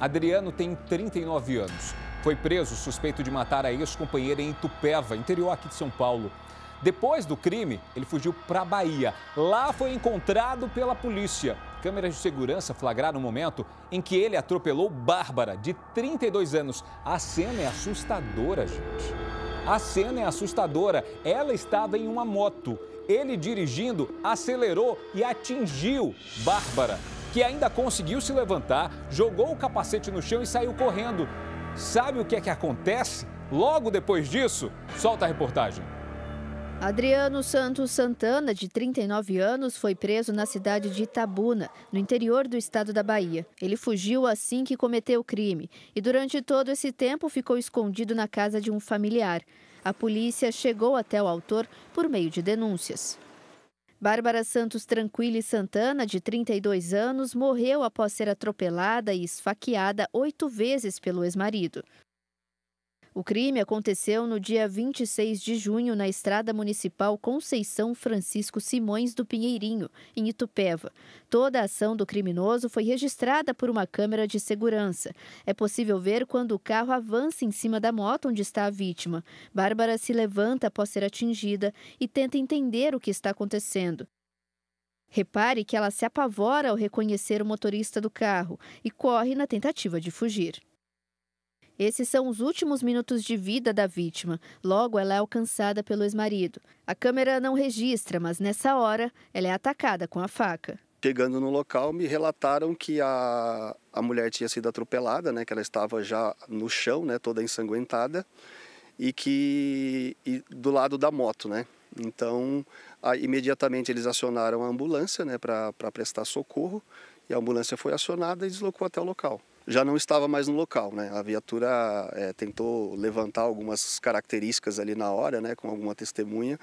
Adriano tem 39 anos. Foi preso suspeito de matar a ex-companheira em Itupeva, interior aqui de São Paulo. Depois do crime, ele fugiu para a Bahia. Lá foi encontrado pela polícia. Câmeras de segurança flagraram o momento em que ele atropelou Bárbara, de 32 anos. A cena é assustadora, gente. A cena é assustadora. Ela estava em uma moto. Ele dirigindo, acelerou e atingiu Bárbara que ainda conseguiu se levantar, jogou o capacete no chão e saiu correndo. Sabe o que é que acontece logo depois disso? Solta a reportagem. Adriano Santos Santana, de 39 anos, foi preso na cidade de Itabuna, no interior do estado da Bahia. Ele fugiu assim que cometeu o crime e, durante todo esse tempo, ficou escondido na casa de um familiar. A polícia chegou até o autor por meio de denúncias. Bárbara Santos Tranquille Santana, de 32 anos, morreu após ser atropelada e esfaqueada oito vezes pelo ex-marido. O crime aconteceu no dia 26 de junho na estrada municipal Conceição Francisco Simões do Pinheirinho, em Itupeva. Toda a ação do criminoso foi registrada por uma câmera de segurança. É possível ver quando o carro avança em cima da moto onde está a vítima. Bárbara se levanta após ser atingida e tenta entender o que está acontecendo. Repare que ela se apavora ao reconhecer o motorista do carro e corre na tentativa de fugir. Esses são os últimos minutos de vida da vítima. Logo, ela é alcançada pelo ex-marido. A câmera não registra, mas nessa hora, ela é atacada com a faca. Chegando no local, me relataram que a, a mulher tinha sido atropelada, né, que ela estava já no chão, né, toda ensanguentada, e que e do lado da moto, né? Então, imediatamente eles acionaram a ambulância, né, para prestar socorro, e a ambulância foi acionada e deslocou até o local já não estava mais no local. Né? A viatura é, tentou levantar algumas características ali na hora, né, com alguma testemunha,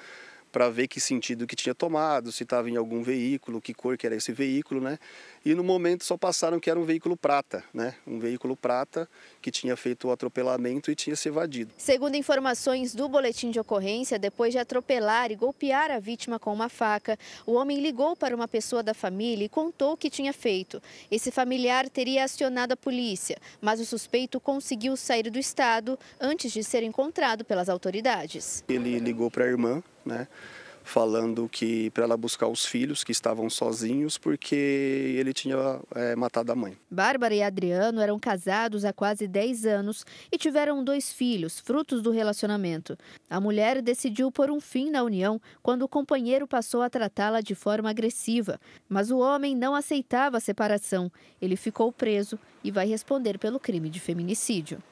para ver que sentido que tinha tomado, se estava em algum veículo, que cor que era esse veículo, né? E no momento só passaram que era um veículo prata, né? Um veículo prata que tinha feito o atropelamento e tinha se evadido. Segundo informações do boletim de ocorrência, depois de atropelar e golpear a vítima com uma faca, o homem ligou para uma pessoa da família e contou o que tinha feito. Esse familiar teria acionado a polícia, mas o suspeito conseguiu sair do estado antes de ser encontrado pelas autoridades. Ele ligou para a irmã né? Falando que para ela buscar os filhos que estavam sozinhos porque ele tinha é, matado a mãe. Bárbara e Adriano eram casados há quase 10 anos e tiveram dois filhos, frutos do relacionamento. A mulher decidiu pôr um fim na união quando o companheiro passou a tratá-la de forma agressiva. Mas o homem não aceitava a separação. Ele ficou preso e vai responder pelo crime de feminicídio.